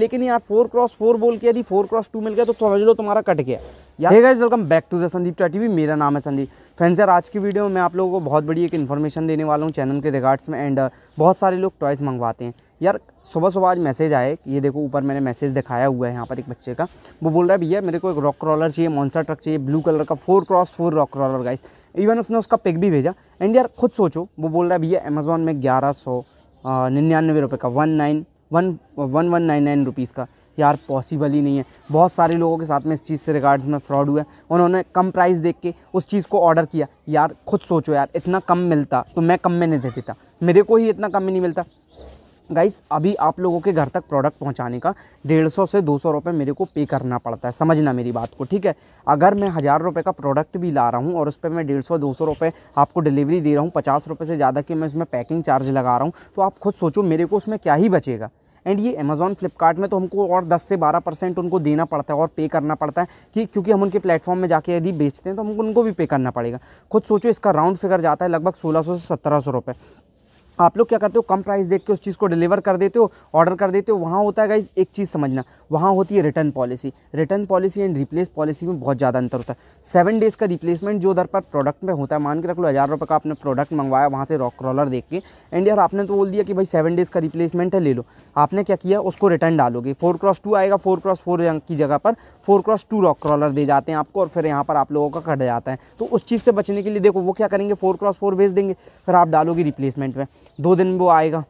लेकिन यार four cross four बोल के यदि फोर क्रॉस टू मिल गया तो समझ लो तुम्हारा कट गया यार guys welcome back to the Sandeep टा टीवी मेरा नाम है संदीप फ्रेंड्स यार आज की वीडियो में मैं आप लोगों को बहुत बड़ी एक इन्फॉर्मेशन देने वाला हूँ चैनल के रिगार्ड्स में एंड uh, बहुत सारे लोग टॉयस मंगवाते हैं यार सुबह सुबह आज मैसेज आए ये देखो ऊपर मैंने मैसेज दिखाया हुआ है यहाँ पर एक बच्चे का वो बोल रहा है भैया मेरे को एक रॉक क्रॉलर चाहिए मॉन्सर ट्रक चाहिए ब्लू कलर का four cross four rock crawler guys even उसने उसका पिक भी भेजा एंड यार खुद सोचो वो बोल रहा है भैया अमेजोन में ग्यारह सौ निन्यानवे रुपये का one nine one one one nine nine rupees का यार पॉसिबल ही नहीं है बहुत सारे लोगों के साथ में इस चीज़ से रिगार्ड्स में फ्रॉड हुआ है उन्होंने कम प्राइस देख के उस चीज़ को ऑर्डर किया यार खुद सोचो यार इतना कम मिलता तो मैं कम में नहीं दे देता मेरे को ही इतना कम में नहीं मिलता गाइस अभी आप लोगों के घर तक प्रोडक्ट पहुंचाने का डेढ़ सौ से दो सौ रुपये मेरे को पे करना पड़ता है समझना मेरी बात को ठीक है अगर मैं हज़ार रुपये का प्रोडक्ट भी ला रहा हूँ और उस पर मैं डेढ़ सौ दो सौ रुपये आपको डिलीवरी दे रहा हूँ पचास रुपये से ज़्यादा कि मैं उसमें पैकिंग चार्ज लगा रहा हूँ तो आप खुद सोचो मेरे को उसमें क्या ही बचेगा एंड ये अमेज़ॉन फ्लिपकार्ट में तो हमको और 10 से 12 परसेंट उनको देना पड़ता है और पे करना पड़ता है कि क्योंकि हम उनके प्लेटफॉर्म में जाके यदि बेचते हैं तो हमको उनको भी पे करना पड़ेगा खुद सोचो इसका राउंड फिगर जाता है लगभग सोलह सौ से सत्रह सौ रुपये आप लोग क्या करते हो कम प्राइस देख के उस चीज़ को डिलीवर कर देते हो ऑर्डर कर देते हो वहाँ होता है गाइज एक चीज़ समझना वहाँ होती है return policy return policy and replace policy में बहुत ज़्यादा अंतर होता है सेवन डेज़ का रिप्लेसमेंट जो दर पर प्रोडक्ट में होता है मान के रख लो हज़ार रुपये का आपने प्रोडक्ट मंगवाया वहाँ से रॉक क्रॉलर देख के एंड यार आपने तो बोल दिया कि भाई सेवन डेज़ का रिप्लेसमेंट है ले लो आपने क्या किया उसको रिटर्न डालोगे फोर क्रॉस टू आएगा फोर क्रॉस फोर की जगह पर four cross two rock crawler दे जाते हैं आपको और फिर यहाँ पर आप लोगों का कट जाता है तो उस चीज़ से बचने के लिए देखो वो क्या करेंगे फोर क्रॉस फोर भेज देंगे फिर आप डालोगे रिप्लेसमेंट में दो दिन में वो आएगा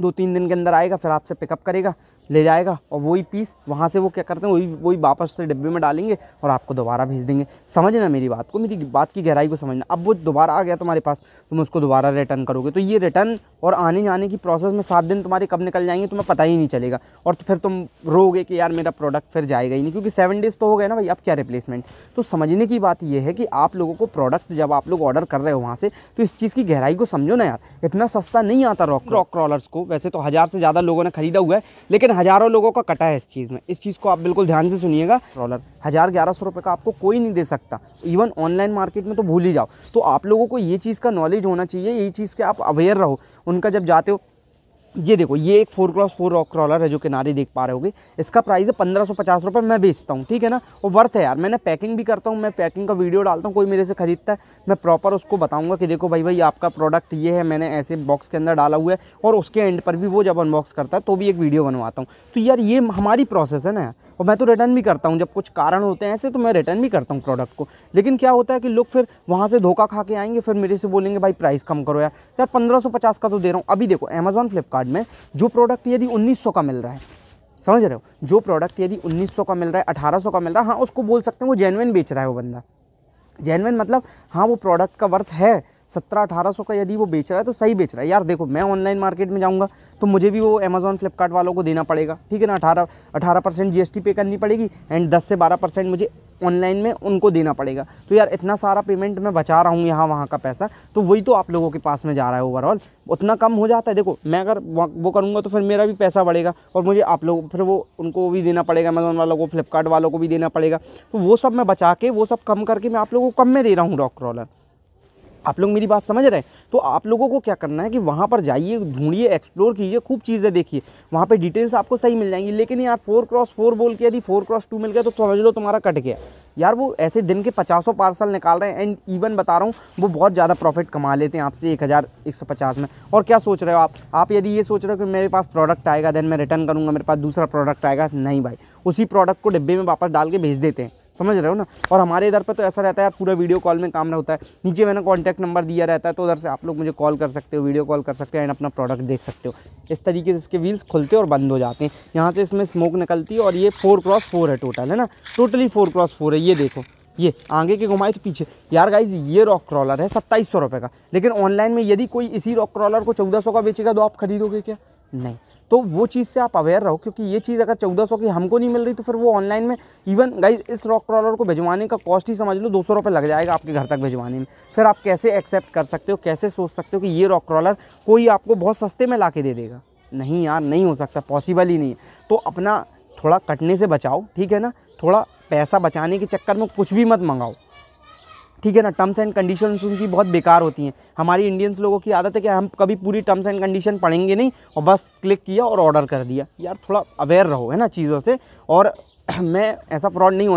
दो तीन दिन के अंदर आएगा फिर आपसे पिकअप करेगा ले जाएगा और वही पीस वहाँ से वो क्या करते हैं वही वही वापस से डिब्बे में डालेंगे और आपको दोबारा भेज देंगे समझना मेरी बात को मेरी बात की गहराई को समझना अब वो दोबारा आ गया तुम्हारे पास तुम उसको दोबारा रिटर्न करोगे तो ये रिटर्न और आने जाने की प्रोसेस में सात दिन तुम्हारे कब निकल जाएंगे तुम्हें पता ही नहीं चलेगा और तो फिर तुम रोगे कि यार मेरा प्रोडक्ट फिर जाएगा ही नहीं क्योंकि सेवन डेज़ तो हो गए ना भाई अब क्या रिप्लेसमेंट तो समझने की बात यह है कि आप लोगों को प्रोडक्ट जब आप लोग ऑर्डर कर रहे हो वहाँ से तो इस चीज़ की गहराई को समझो ना यार इतना सस्ता नहीं आता रॉक रॉक क्रॉलर्स को वैसे तो हज़ार से ज़्यादा लोगों ने खरीदा हुआ है लेकिन हज़ारों लोगों का कटा है इस चीज़ में इस चीज़ को आप बिल्कुल ध्यान से सुनिएगा ट्रॉलर हज़ार ग्यारह सौ रुपये का आपको कोई नहीं दे सकता इवन ऑनलाइन मार्केट में तो भूल ही जाओ तो आप लोगों को ये चीज़ का नॉलेज होना चाहिए यही चीज़ के आप अवेयर रहो उनका जब जाते हो ये देखो ये एक four cross four rock crawler है जो किनारे देख पा रहे होगे इसका प्राइस है पंद्रह सौ पचास रुपये मैं बेचता हूँ ठीक है ना वो वर्थ है यार मैंने पैकिंग भी करता हूँ मैं पैकिंग का वीडियो डालता हूँ कोई मेरे से खरीदता है मैं प्रॉपर उसको बताऊँगा कि देखो भाई भाई आपका प्रोडक्ट ये है मैंने ऐसे बॉक्स के अंदर डाला हुआ है और उसके एंड पर भी वो जब अनबॉक्स करता है तो भी एक वीडियो बनवाता हूँ तो यार ये हमारी प्रोसेस है ना और मैं तो रिटर्न भी करता हूँ जब कुछ कारण होते हैं ऐसे तो मैं रिटर्न भी करता हूँ प्रोडक्ट को लेकिन क्या होता है कि लोग फिर वहाँ से धोखा खा के आएंगे फिर मेरे से बोलेंगे भाई प्राइस कम करो यार यार पंद्रह का तो दे रहा हूँ अभी देखो अमेज़ॉन फ्लिपकार्ट में जो प्रोडक्ट यदि उन्नीस का मिल रहा है समझ रहे हो जो प्रोडक्ट यदि सौ का मिल रहा है सौ का मिल रहा है हाँ उसको बोल सकते हैं वो जेनविन बेच रहा है वो बंदा जेनविन मतलब हाँ वो प्रोडक्ट का वर्थ है सत्रह अठारह सौ का यदि वो बेच रहा है तो सही बेच रहा है यार देखो मैं ऑनलाइन मार्केट में जाऊँगा तो मुझे भी वो अमेजोन फ्लिपकार्ट वालों को देना पड़ेगा ठीक है ना अठारह अठारह परसेंट जी पे करनी पड़ेगी एंड दस से बारह परसेंट मुझे ऑनलाइन में उनको देना पड़ेगा तो यार इतना सारा पेमेंट मैं बचा रहा हूँ यहाँ वहाँ का पैसा तो वही तो आप लोगों के पास में जा रहा है ओवरऑल उतना कम हो जाता है देखो मैं अगर वो करूँगा तो फिर मेरा भी पैसा बढ़ेगा और मुझे आप लोग फिर वो उनको भी देना पड़ेगा अमेज़ोन वालों को फ्लिपकार्ट वालों को भी देना पड़ेगा तो वो सब मैं बचा के वो सब कम करके मैं आप लोगों को कम में दे रहा हूँ रॉक रोलर आप लोग मेरी बात समझ रहे हैं तो आप लोगों को क्या करना है कि वहाँ पर जाइए ढूंढिए एक्सप्लोर कीजिए खूब चीज़ें देखिए वहाँ पे डिटेल्स आपको सही मिल जाएंगी लेकिन यार फोर क्रॉस फोर बोल के यदि फोर क्रॉस टू मिल गया तो समझ लो तुम्हारा कट गया यार वो ऐसे दिन के पचासों पार्सल निकाल रहे हैं एंड इवन बता रहा हूँ वो बहुत ज़्यादा प्रॉफिट कमा लेते हैं आपसे एक हज़ार एक सौ पचास में और क्या सोच रहे हो आप आप यदि ये सोच रहे हो कि मेरे पास प्रोडक्ट आएगा देन मैं रिटर्न करूँगा मेरे पास दूसरा प्रोडक्ट आएगा नहीं भाई उसी प्रोडक्ट को डिब्बे में वापस डाल के भेज देते हैं समझ रहे हो ना और हमारे इधर पर तो ऐसा रहता है यार पूरा वीडियो कॉल में काम होता है नीचे मैंने कॉन्टैक्ट नंबर दिया रहता है तो उधर से आप लोग मुझे कॉल कर सकते हो वीडियो कॉल कर सकते हो एंड अपना प्रोडक्ट देख सकते हो इस तरीके से इसके व्हील्स खुलते और बंद हो जाते हैं यहाँ से इसमें स्मोक निकलती है और ये फोर क्रॉस फोर है टोटल है ना टोटली फोर क्रॉस फोर है ये देखो ये आगे की घुमाए तो पीछे यार गाइज ये रॉक क्रॉलर है सत्ताईस सौ रुपये का लेकिन ऑनलाइन में यदि कोई इसी रॉक क्रॉलर को चौदह सौ का बेचेगा तो आप खरीदोगे क्या नहीं तो वो चीज़ से आप अवेयर रहो क्योंकि ये चीज़ अगर चौदह सौ की हमको नहीं मिल रही तो फिर वो ऑनलाइन में इवन गाइज इस रॉक क्रॉलर को भिजवाने का कॉस्ट ही समझ लो दो सौ रुपये लग जाएगा आपके घर तक भिजवाने में फिर आप कैसे एक्सेप्ट कर सकते हो कैसे सोच सकते हो कि ये रॉक क्रॉलर कोई आपको बहुत सस्ते में ला दे देगा नहीं यार नहीं हो सकता पॉसिबल ही नहीं है तो अपना थोड़ा कटने से बचाओ ठीक है ना थोड़ा पैसा बचाने के चक्कर में कुछ भी मत मंगाओ ठीक है ना टर्म्स एंड कंडीशन उनकी बहुत बेकार होती हैं हमारी इंडियंस लोगों की आदत है कि हम कभी पूरी टर्म्स एंड कंडीशन पढ़ेंगे नहीं और बस क्लिक किया और ऑर्डर कर दिया यार थोड़ा अवेयर रहो है ना चीज़ों से और मैं ऐसा फ्रॉड नहीं होने